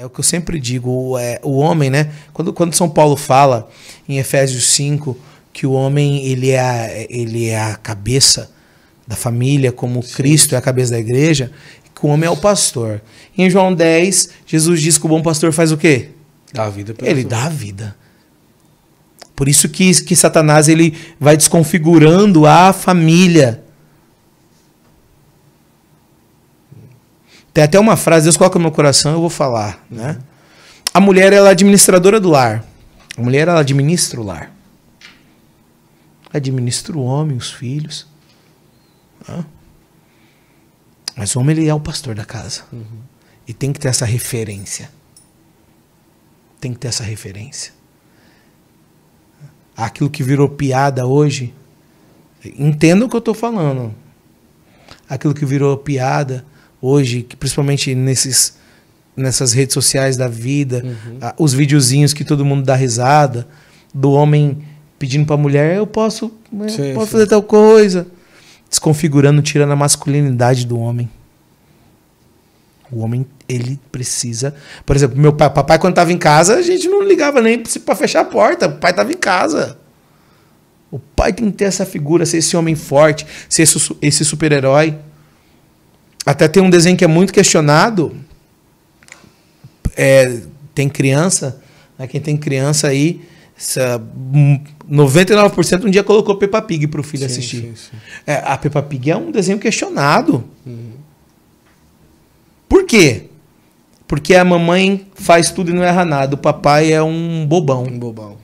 É o que eu sempre digo, o, é, o homem, né? Quando, quando São Paulo fala em Efésios 5 que o homem ele é a, ele é a cabeça da família, como Sim. Cristo é a cabeça da igreja, que o homem é o pastor. Em João 10, Jesus diz que o bom pastor faz o quê? Dá a vida. Ele dá a vida. Por isso que, que Satanás ele vai desconfigurando a família. Tem até uma frase, Deus coloca no meu coração, eu vou falar, né? A mulher, ela é administradora do lar. A mulher, ela administra o lar. Administra o homem, os filhos. Né? Mas o homem, ele é o pastor da casa. Uhum. E tem que ter essa referência. Tem que ter essa referência. Aquilo que virou piada hoje, entenda o que eu estou falando. Aquilo que virou piada hoje, que principalmente nesses, nessas redes sociais da vida, uhum. os videozinhos que todo mundo dá risada, do homem pedindo pra mulher, eu posso, eu né, sim, posso sim. fazer tal coisa. Desconfigurando, tirando a masculinidade do homem. O homem, ele precisa. Por exemplo, meu pai, papai, quando estava em casa, a gente não ligava nem para fechar a porta. O pai estava em casa. O pai tem que ter essa figura, ser esse homem forte, ser esse super-herói. Até tem um desenho que é muito questionado. É, tem criança, né? quem tem criança aí, 99% hum, um dia colocou Peppa Pig para o filho sim, assistir. Sim, sim. É, a Peppa Pig é um desenho questionado. Uhum. Por quê? Porque a mamãe faz tudo e não erra nada. O papai é um bobão. Um bobão.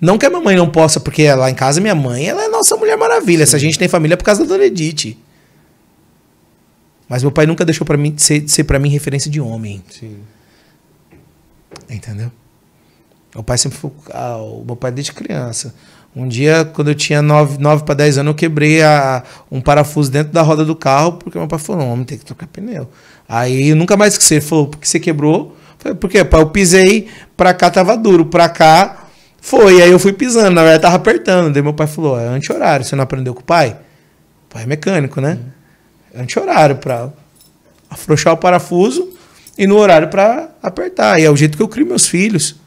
Não que a mamãe não possa, porque lá em casa minha mãe ela é nossa Mulher Maravilha. Se a gente tem família por causa da Dona Edith. Mas meu pai nunca deixou para mim ser, ser para mim referência de homem. Sim. Entendeu? Meu pai sempre foi. Ah, o meu pai desde criança. Um dia, quando eu tinha 9, 9 para 10 anos, eu quebrei a, um parafuso dentro da roda do carro, porque meu pai falou: homem, tem que trocar pneu. Aí eu nunca mais esqueci. Ele falou: porque você quebrou? Falei, por quê? Pai, eu pisei, pra cá tava duro, pra cá foi. Aí eu fui pisando, na verdade tava apertando. Daí meu pai falou: é anti-horário, você não aprendeu com o pai? O pai é mecânico, né? Uhum anti-horário para afrouxar o parafuso e no horário para apertar. E é o jeito que eu crio meus filhos.